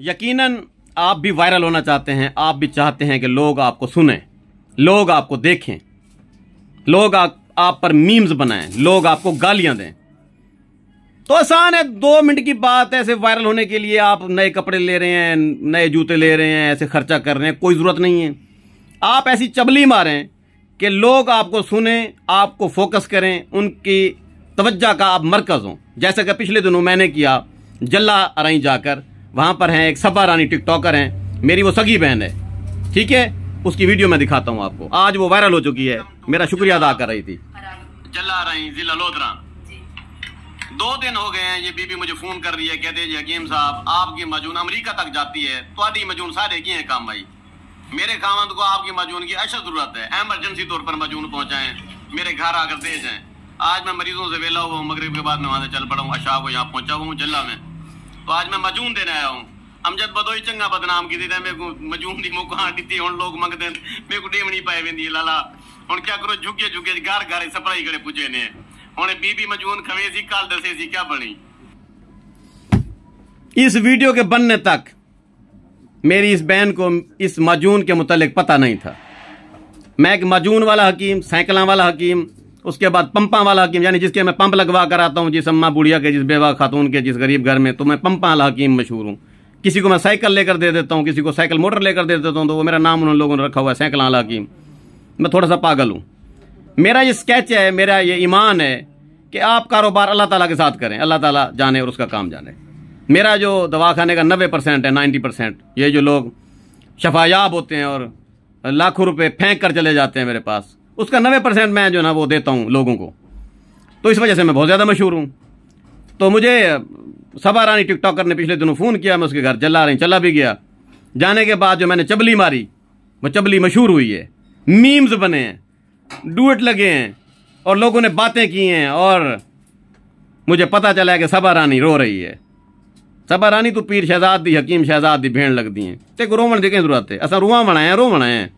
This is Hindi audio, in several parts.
यकीनन आप भी वायरल होना चाहते हैं आप भी चाहते हैं कि लोग आपको सुने लोग आपको देखें लोग आप, आप पर मीम्स बनाएं लोग आपको गालियां दें तो आसान है दो मिनट की बात है ऐसे वायरल होने के लिए आप नए कपड़े ले रहे हैं नए जूते ले रहे हैं ऐसे खर्चा कर रहे हैं कोई ज़रूरत नहीं है आप ऐसी चबली मारें कि लोग आपको सुने आपको फोकस करें उनकी तवज्जा का आप मरकज़ हों जैसा कि पिछले दिनों मैंने किया जल्ला अरई जाकर वहां पर हैं एक सपा रानी टिकटॉकर हैं मेरी वो सगी बहन है ठीक है उसकी वीडियो मैं दिखाता हूँ आपको आज वो वायरल हो चुकी है मेरा शुक्रिया अदा कर रही थी जला रही जिला लोधरा दो दिन हो गए हैं ये बीबी मुझे फोन कर रही है कहते हैं हकीम साहब आपकी मजून अमेरिका तक जाती है थोड़ी मजून सारे की है काम भाई मेरे खामद को आपकी मजून की अच्छा जरूरत है एमरजेंसी तौर पर मजून पहुंचाएं मेरे घर आकर दे जाएं आज मैं मरीजों से वेला हुआ हूँ मगरब के बाद नमाज चल पड़ा हूँ अशा को यहाँ पहुंचा हुआ हूँ में तो आज मैं मजून देने आया हूँ अमजद बदोई चंगा बदनाम की मेरे को मजून दी मुख हाँ दी हूँ लोग मंगते मेरे को डेवनी पाए वेंदी लाला हूँ क्या करो झुके झुके घर घर सपराई करे पुजे ने हूँ बीबी मजून खवे सी कल दसे सी क्या बनी इस वीडियो के बनने तक मेरी इस बहन को इस मजून के मुतलिक पता नहीं था मैं एक मजून वाला हकीम सैकला वाला हकीम उसके बाद पंपा वाला हकीम यानी जिसके मैं पंप लगवा कर आता हूँ जिस अम्मा बुढ़िया के जिस बेवा खातून के जिस गरीब घर में तो मैं पंपा वाला हकीम मशहूर हूँ किसी को मैं साइकिल लेकर दे देता हूँ किसी को साइकिल मोटर लेकर दे देता हूँ तो वो मेरा नाम उन लोगों ने रखा हुआ है साइकिल वाला हकीम मैं थोड़ा सा पागल हूँ मेरा ये स्केच है मेरा ये ईमान है कि आप कारोबार अल्लाह ताला के साथ करें अल्लाह ताला जाने और उसका काम जाने मेरा जो दवा खाने का नबे परसेंट है नाइन्टी परसेंट ये जो लोग शफायाब होते हैं और लाखों रुपए फेंक कर चले जाते हैं मेरे पास उसका नबे परसेंट मैं जो ना वो देता हूँ लोगों को तो इस वजह से मैं बहुत ज़्यादा मशहूर हूँ तो मुझे सबा रानी टिकटॉकर ने पिछले दिनों फ़ोन किया मैं उसके घर चला रही चला भी गया जाने के बाद जो मैंने चबली मारी वो चबली मशहूर हुई है मीम्स बने हैं डुएट लगे हैं और लोगों ने बातें की हैं और मुझे पता चला है कि सबा रानी रो रही है सबा रानी तो पीर शहजाद दी हकीम शहजाद दी भेड़ लगती हैं ते को रोवण कहीं जरूरत है असा रुआ रो रोवण हैं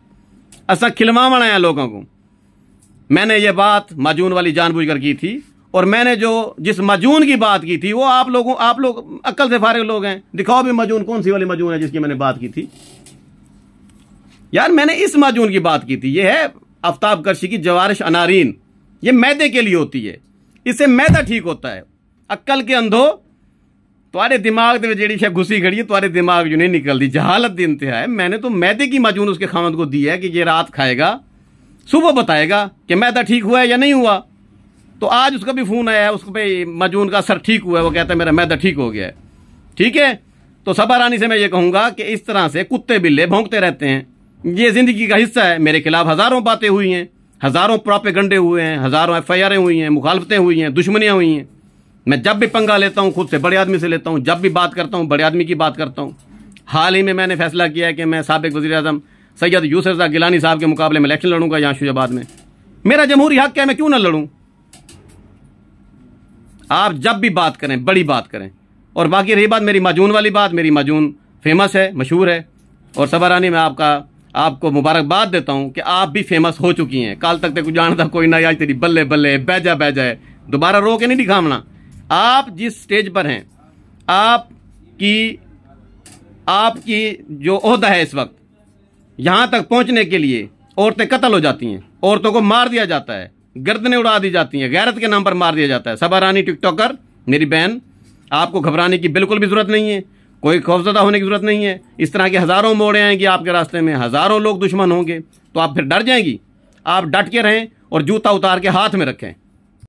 असा खिलवा बनाया लोगों को मैंने ये बात माजून वाली जानबूझकर की थी और मैंने जो जिस मजून की बात की थी वो आप लोगों आप लोग अक्ल से फारे लोग हैं दिखाओ भी मजून कौन सी वाली मजून है जिसकी मैंने बात की थी यार मैंने इस माजून की बात की थी ये है आफ्ताब कर्शी की जवारिश अनारीन ये मैदे के लिए होती है इससे मैदा ठीक होता है अक्ल के अंधो तुम्हारे दिमाग में जड़ी शायद घुसी खड़ी है तुम्हारे दिमाग जो नहीं निकलती जहालत दिन है मैंने तो मैदे की माजून उसके खामद को दी है कि ये रात खाएगा सुबह बताएगा कि मैदा तो ठीक हुआ है या नहीं हुआ तो आज उसका भी फ़ोन आया उसको भाई मजून का सर ठीक हुआ है वो कहता है मेरा मैदा तो ठीक हो गया है ठीक है तो रानी से मैं ये कहूँगा कि इस तरह से कुत्ते बिल्ले भोंकते रहते हैं ये ज़िंदगी का हिस्सा है मेरे खिलाफ हज़ारों बातें हुई हैं हज़ारों प्रॉपे गंडे हुए हैं हज़ारों एफ आई आरें हुई हैं मुखालफतें हुई हैं दुश्मनियाँ हुई हैं मैं जब भी पंगा लेता हूँ खुद से बड़े आदमी से लेता हूँ जब भी बात करता हूँ बड़े आदमी की बात करता हूँ हाल ही में मैंने फैसला किया है कि मैं सबक वजी अजम सैयद यूसर शाह गिलानी साहब के मुकाबले में इलेक्शन लड़ूंगा यहां शुजाबाद में मेरा जमहूरी हक क्या मैं क्यों ना लड़ूं आप जब भी बात करें बड़ी बात करें और बाकी रही बात मेरी माजून वाली बात मेरी माजून फेमस है मशहूर है और रानी मैं आपका आपको मुबारकबाद देता हूँ कि आप भी फेमस हो चुकी हैं कल तक तक जानता कोई ना आज तेरी बल्ले बल्ले बैजा बैजा है दोबारा रो के नहीं दिखावना आप जिस स्टेज पर हैं आपकी आपकी जो अहदा है इस वक्त यहाँ तक पहुँचने के लिए औरतें कत्ल हो जाती हैं औरतों को मार दिया जाता है गर्दने उड़ा दी जाती हैं गैरत के नाम पर मार दिया जाता है सबा रानी टिकटॉकर मेरी बहन आपको घबराने की बिल्कुल भी ज़रूरत नहीं है कोई खौफजदा होने की ज़रूरत नहीं है इस तरह के हज़ारों मोड़े आएंगे आपके रास्ते में हज़ारों लोग दुश्मन होंगे तो आप फिर डर जाएंगी आप डट के रहें और जूता उतार के हाथ में रखें